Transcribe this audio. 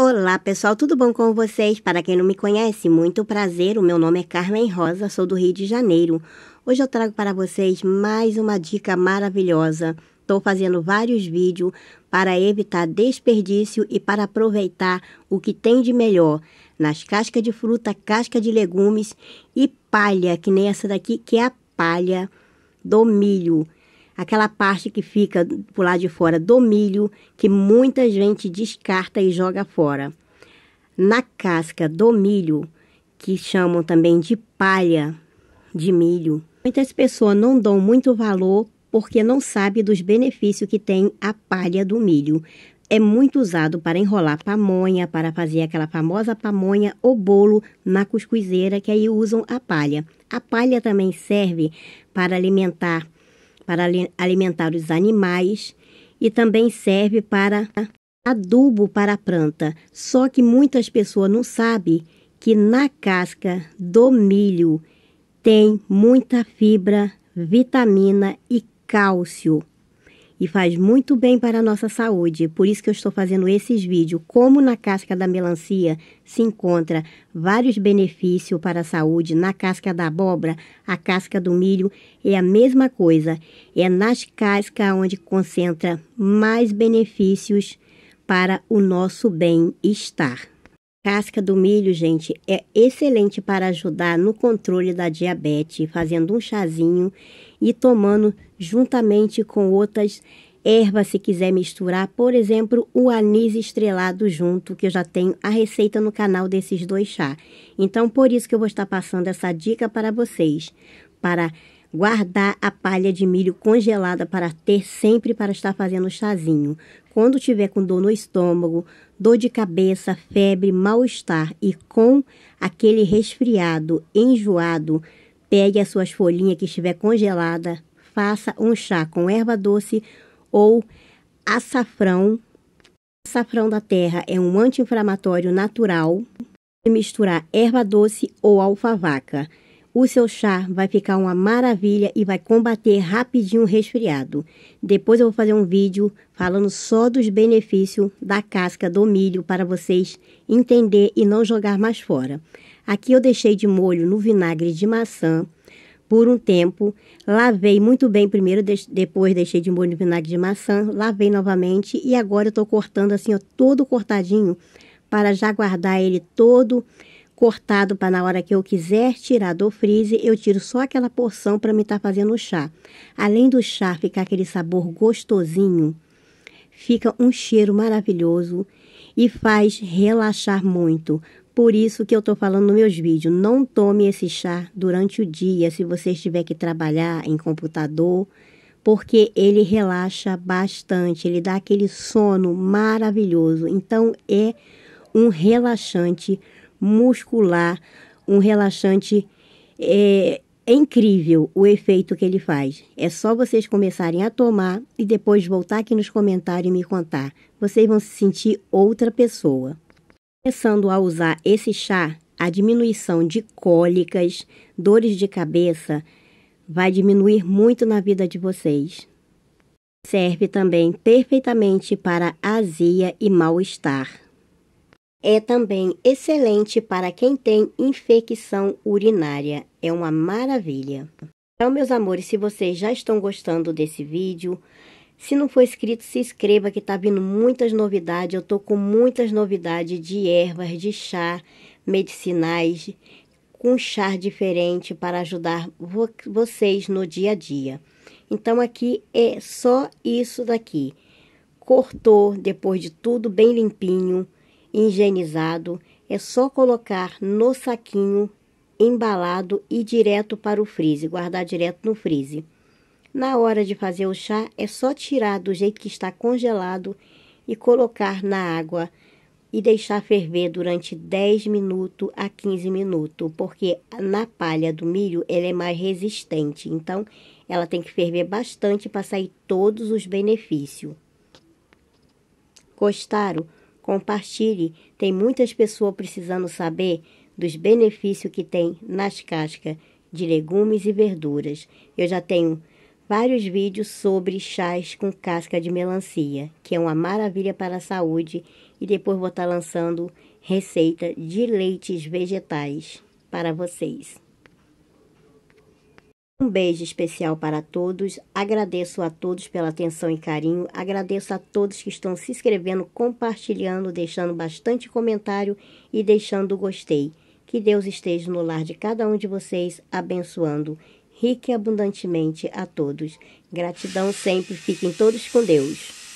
Olá pessoal, tudo bom com vocês? Para quem não me conhece, muito prazer. O meu nome é Carmen Rosa, sou do Rio de Janeiro. Hoje eu trago para vocês mais uma dica maravilhosa. Estou fazendo vários vídeos para evitar desperdício e para aproveitar o que tem de melhor nas cascas de fruta, casca de legumes e palha, que nem essa daqui, que é a palha do milho aquela parte que fica por lá de fora do milho, que muita gente descarta e joga fora. Na casca do milho, que chamam também de palha de milho, muitas pessoas não dão muito valor porque não sabem dos benefícios que tem a palha do milho. É muito usado para enrolar pamonha, para fazer aquela famosa pamonha ou bolo na cuscuzeira, que aí usam a palha. A palha também serve para alimentar para alimentar os animais e também serve para adubo para a planta. Só que muitas pessoas não sabem que na casca do milho tem muita fibra, vitamina e cálcio e faz muito bem para a nossa saúde. Por isso que eu estou fazendo esses vídeos. Como na casca da melancia se encontra vários benefícios para a saúde, na casca da abóbora, a casca do milho é a mesma coisa. É nas cascas onde concentra mais benefícios para o nosso bem-estar casca do milho, gente, é excelente para ajudar no controle da diabetes, fazendo um chazinho e tomando juntamente com outras ervas se quiser misturar, por exemplo, o anis estrelado junto, que eu já tenho a receita no canal desses dois chá. Então, por isso que eu vou estar passando essa dica para vocês, para guardar a palha de milho congelada para ter sempre para estar fazendo chazinho quando tiver com dor no estômago, dor de cabeça, febre, mal-estar e com aquele resfriado, enjoado, pegue as suas folhinhas que estiver congelada, faça um chá com erva doce ou açafrão. Açafrão da terra é um anti-inflamatório natural. Misturar erva doce ou alfavaca. O seu chá vai ficar uma maravilha e vai combater rapidinho o resfriado. Depois eu vou fazer um vídeo falando só dos benefícios da casca do milho para vocês entender e não jogar mais fora. Aqui eu deixei de molho no vinagre de maçã por um tempo, lavei muito bem primeiro, depois deixei de molho no vinagre de maçã, lavei novamente e agora eu estou cortando assim, ó, todo cortadinho para já guardar ele todo cortado para na hora que eu quiser tirar do freezer, eu tiro só aquela porção para me estar tá fazendo o chá. Além do chá ficar aquele sabor gostosinho, fica um cheiro maravilhoso e faz relaxar muito. Por isso que eu estou falando nos meus vídeos, não tome esse chá durante o dia, se você estiver que trabalhar em computador, porque ele relaxa bastante, ele dá aquele sono maravilhoso. Então é um relaxante muscular, um relaxante. É, é incrível o efeito que ele faz. É só vocês começarem a tomar e depois voltar aqui nos comentários e me contar. Vocês vão se sentir outra pessoa. Começando a usar esse chá, a diminuição de cólicas, dores de cabeça, vai diminuir muito na vida de vocês. Serve também perfeitamente para azia e mal-estar. É também excelente para quem tem infecção urinária. É uma maravilha. Então, meus amores, se vocês já estão gostando desse vídeo, se não for inscrito, se inscreva que tá vindo muitas novidades. Eu tô com muitas novidades de ervas, de chá, medicinais, com chá diferente para ajudar vo vocês no dia a dia. Então aqui é só isso daqui. Cortou depois de tudo bem limpinho higienizado, é só colocar no saquinho embalado e direto para o freezer, guardar direto no freezer. Na hora de fazer o chá, é só tirar do jeito que está congelado e colocar na água e deixar ferver durante 10 minutos a 15 minutos, porque na palha do milho ela é mais resistente, então ela tem que ferver bastante para sair todos os benefícios. Gostaram? Compartilhe, tem muitas pessoas precisando saber dos benefícios que tem nas cascas de legumes e verduras. Eu já tenho vários vídeos sobre chás com casca de melancia, que é uma maravilha para a saúde, e depois vou estar lançando receita de leites vegetais para vocês. Um beijo especial para todos. Agradeço a todos pela atenção e carinho. Agradeço a todos que estão se inscrevendo, compartilhando, deixando bastante comentário e deixando gostei. Que Deus esteja no lar de cada um de vocês, abençoando rica e abundantemente a todos. Gratidão sempre. Fiquem todos com Deus.